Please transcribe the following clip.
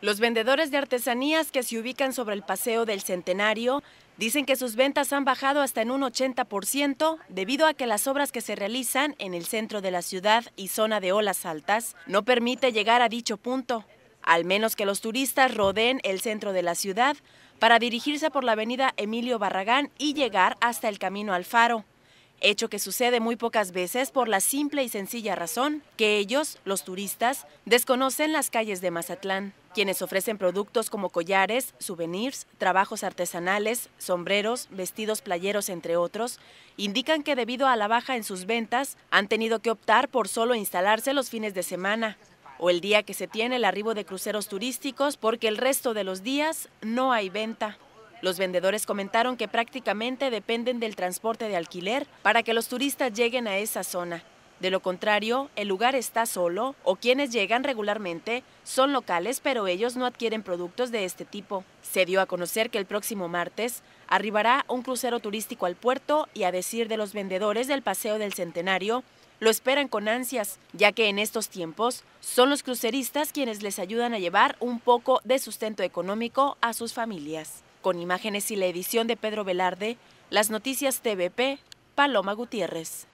Los vendedores de artesanías que se ubican sobre el Paseo del Centenario dicen que sus ventas han bajado hasta en un 80% debido a que las obras que se realizan en el centro de la ciudad y zona de olas altas no permite llegar a dicho punto, al menos que los turistas rodeen el centro de la ciudad para dirigirse por la avenida Emilio Barragán y llegar hasta el Camino Alfaro hecho que sucede muy pocas veces por la simple y sencilla razón que ellos, los turistas, desconocen las calles de Mazatlán, quienes ofrecen productos como collares, souvenirs, trabajos artesanales, sombreros, vestidos playeros, entre otros, indican que debido a la baja en sus ventas han tenido que optar por solo instalarse los fines de semana o el día que se tiene el arribo de cruceros turísticos porque el resto de los días no hay venta. Los vendedores comentaron que prácticamente dependen del transporte de alquiler para que los turistas lleguen a esa zona. De lo contrario, el lugar está solo o quienes llegan regularmente son locales, pero ellos no adquieren productos de este tipo. Se dio a conocer que el próximo martes arribará un crucero turístico al puerto y a decir de los vendedores del Paseo del Centenario, lo esperan con ansias, ya que en estos tiempos son los cruceristas quienes les ayudan a llevar un poco de sustento económico a sus familias. Con imágenes y la edición de Pedro Velarde, las noticias TVP, Paloma Gutiérrez.